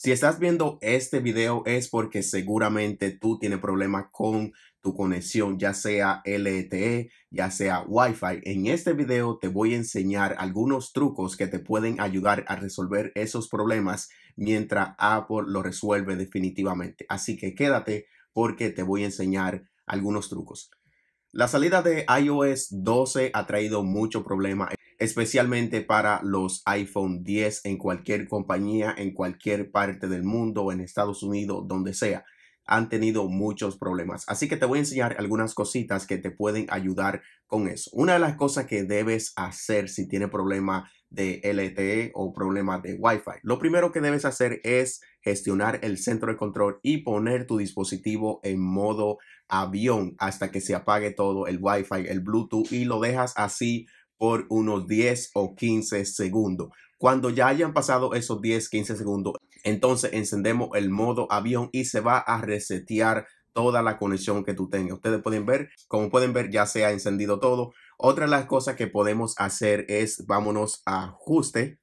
Si estás viendo este video es porque seguramente tú tienes problemas con tu conexión, ya sea LTE, ya sea Wi-Fi. En este video te voy a enseñar algunos trucos que te pueden ayudar a resolver esos problemas mientras Apple lo resuelve definitivamente. Así que quédate porque te voy a enseñar algunos trucos. La salida de iOS 12 ha traído mucho problema, especialmente para los iPhone 10 en cualquier compañía, en cualquier parte del mundo, en Estados Unidos, donde sea han tenido muchos problemas. Así que te voy a enseñar algunas cositas que te pueden ayudar con eso. Una de las cosas que debes hacer si tienes problema de LTE o problema de Wi-Fi, lo primero que debes hacer es gestionar el centro de control y poner tu dispositivo en modo avión hasta que se apague todo el Wi-Fi, el Bluetooth y lo dejas así por unos 10 o 15 segundos. Cuando ya hayan pasado esos 10, 15 segundos, entonces encendemos el modo avión y se va a resetear toda la conexión que tú tengas. Ustedes pueden ver, como pueden ver, ya se ha encendido todo. Otra de las cosas que podemos hacer es vámonos a ajuste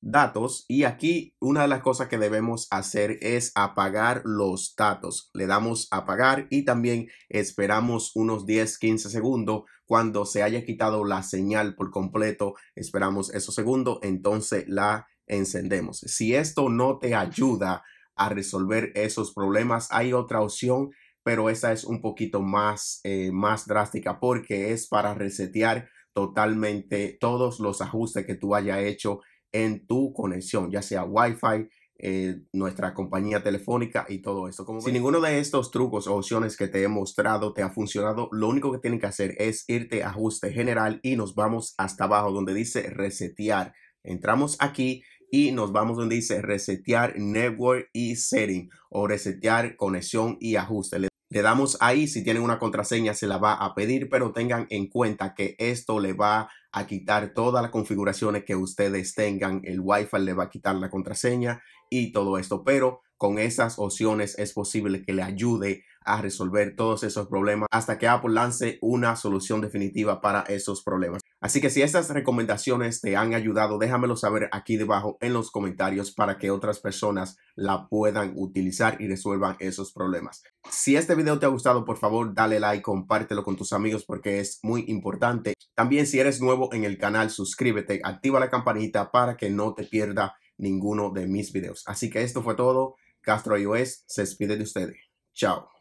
datos y aquí una de las cosas que debemos hacer es apagar los datos. Le damos apagar y también esperamos unos 10, 15 segundos cuando se haya quitado la señal por completo. Esperamos esos segundos, entonces la encendemos. Si esto no te ayuda a resolver esos problemas, hay otra opción, pero esa es un poquito más, eh, más drástica porque es para resetear totalmente todos los ajustes que tú haya hecho en tu conexión, ya sea Wi-Fi, eh, nuestra compañía telefónica y todo esto Como si ninguno de estos trucos o opciones que te he mostrado te ha funcionado, lo único que tienen que hacer es irte a ajuste general y nos vamos hasta abajo donde dice resetear. Entramos aquí y nos vamos donde dice resetear network y setting o resetear conexión y ajuste. Le damos ahí, si tienen una contraseña se la va a pedir, pero tengan en cuenta que esto le va a quitar todas las configuraciones que ustedes tengan. El Wi-Fi le va a quitar la contraseña y todo esto, pero con esas opciones es posible que le ayude a resolver todos esos problemas hasta que Apple lance una solución definitiva para esos problemas. Así que si estas recomendaciones te han ayudado, déjamelo saber aquí debajo en los comentarios para que otras personas la puedan utilizar y resuelvan esos problemas. Si este video te ha gustado, por favor, dale like, compártelo con tus amigos porque es muy importante. También si eres nuevo en el canal, suscríbete, activa la campanita para que no te pierda ninguno de mis videos. Así que esto fue todo. Castro iOS se despide de ustedes. Chao.